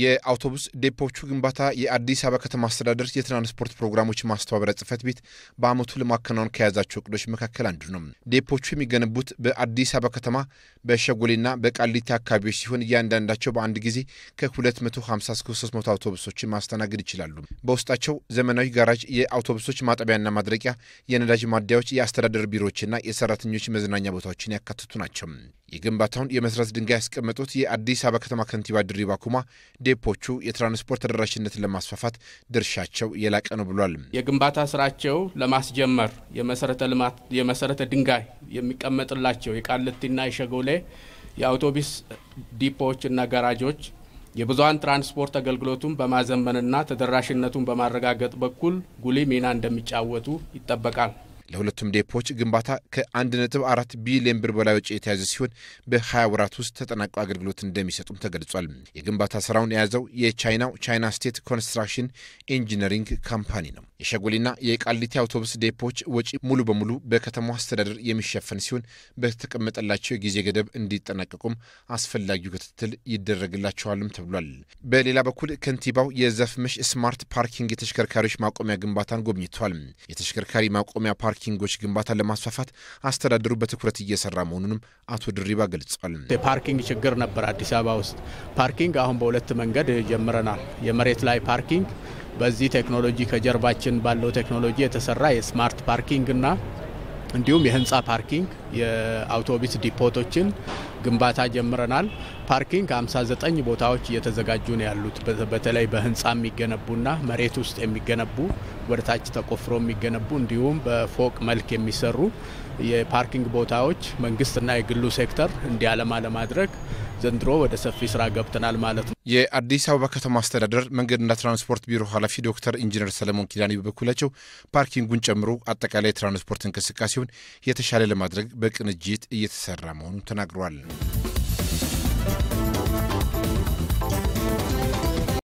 የአውቶቡስ ዴፖቹ ግንባታ የአዲስ አበባ ከተማ አስተዳደር የትራንስፖርት ፕሮግራሞች ማስተባበሪያ ጽፈት ቤት በአመቱ ለማከናወን ከያዛቸው እቅዶች መካከል አንዱ ነው። ዴፖቹ የሚገነቡት በአዲስ አበባ ከተማ በሸጎሌና በቃሊቲ አካባቢዎች ሲሆን እያንዳንዳቸው በአንድ ጊዜ ከ250 እስከ 300 አውቶቡሶችን ማስተናገድ ይችላሉ። በውስጣቸው ዘመናዊ ጋራጅ፣ የአውቶቡሶች ማጠቢያና ማድረቂያ፣ የነዳጅ ማደያዎች፣ የአስተዳደር ቢሮዎችና የሰራተኞች መዝናኛ ቦታዎችን ያካትቱ ናቸው። የግንባታውን የመሰረት ድንጋይ ያስቀመጡት የአዲስ አበባ ከተማ ከንቲባ ድሪባ ኩማ ዴፖቹ የትራንስፖርት ተደራሽነትን ለማስፋፋት ድርሻቸው የላቀ ነው ብሏል። የግንባታ ስራቸው ለማስጀመር የመሰረተ ልማት የመሰረተ ድንጋይ የሚቀመጥላቸው የቃሊቲና የሸጎሌ የአውቶቡስ ዲፖዎችና ጋራጆች የብዙሀን ትራንስፖርት አገልግሎቱን በማዘመንና ተደራሽነቱን በማረጋገጥ በኩል ጉልህ ሚና እንደሚጫወቱ ይጠበቃል። ለሁለቱም ዴፖዎች ግንባታ ከ1.4 ቢሊዮን ብር በላይ ወጪ የተያዘ ሲሆን በ20 ወራት ውስጥ ተጠናቆ አገልግሎት እንደሚሰጡም ተገልጿል። የግንባታ ስራውን የያዘው የቻይናው ቻይና ስቴት ኮንስትራክሽን ኢንጂነሪንግ ካምፓኒ ነው። የሸጉሊና የቃሊቲ አውቶቡስ ዴፖዎች ወጪ ሙሉ በሙሉ በከተማው አስተዳደር የሚሸፈን ሲሆን በተቀመጠላቸው የጊዜ ገደብ እንዲጠናቀቁም አስፈላጊው ክትትል ይደረግላቸዋልም ተብሏል። በሌላ በኩል ከንቲባው የዘፍመሽ ስማርት ፓርኪንግ የተሽከርካሪዎች ማቆሚያ ግንባታን ጎብኝቷል። የተሽከርካሪ ማቆሚያ ፓር ፓርኪንጎች ግንባታ ለማስፋፋት አስተዳደሩ በትኩረት እየሰራ መሆኑንም አቶ ድሪባ ገልጿል። የፓርኪንግ ችግር ነበር አዲስ አበባ ውስጥ። ፓርኪንግ አሁን በሁለት መንገድ ጀምረናል። የመሬት ላይ ፓርኪንግ በዚህ ቴክኖሎጂ ከጀርባችን ባለው ቴክኖሎጂ የተሰራ የስማርት ፓርኪንግ እና እንዲሁም የህንፃ ፓርኪንግ የአውቶቡስ ዲፖቶችን ግንባታ ጀምረናል። ፓርኪንግ 59 ቦታዎች እየተዘጋጁ ነው ያሉት። በተለይ በህንፃ የሚገነቡና መሬት ውስጥ የሚገነቡ ወደ ታች ተቆፍሮ የሚገነቡ እንዲሁም በፎቅ መልክ የሚሰሩ የፓርኪንግ ቦታዎች መንግስትና የግሉ ሴክተር እንዲያለማ ለማድረግ ዘንድሮ ወደ ሰፊ ስራ ገብተናል ማለት ነው። የአዲስ አበባ ከተማ አስተዳደር መንገድና ትራንስፖርት ቢሮ ኃላፊ ዶክተር ኢንጂነር ሰለሞን ኪዳኔ በበኩላቸው ፓርኪንጉን ጨምሮ አጠቃላይ የትራንስፖርት እንቅስቃሴውን የተሻለ ለማድረግ በቅንጅት እየተሰራ መሆኑን ተናግሯል።